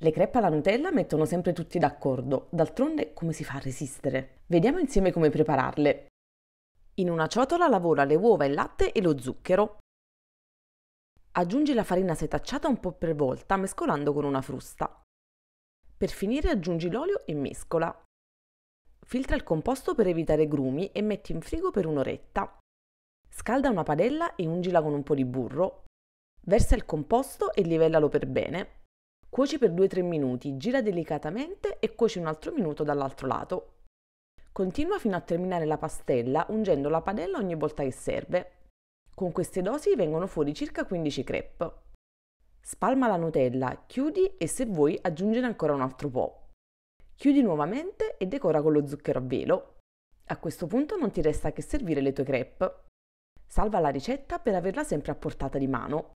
Le crepe alla Nutella mettono sempre tutti d'accordo, d'altronde come si fa a resistere? Vediamo insieme come prepararle. In una ciotola lavora le uova, il latte e lo zucchero. Aggiungi la farina setacciata un po' per volta mescolando con una frusta. Per finire aggiungi l'olio e mescola. Filtra il composto per evitare grumi e metti in frigo per un'oretta. Scalda una padella e ungila con un po' di burro. Versa il composto e livellalo per bene. Cuoci per 2-3 minuti, gira delicatamente e cuoci un altro minuto dall'altro lato. Continua fino a terminare la pastella ungendo la padella ogni volta che serve. Con queste dosi vengono fuori circa 15 crepe. Spalma la Nutella, chiudi e se vuoi aggiungere ancora un altro po'. Chiudi nuovamente e decora con lo zucchero a velo. A questo punto non ti resta che servire le tue crepe. Salva la ricetta per averla sempre a portata di mano.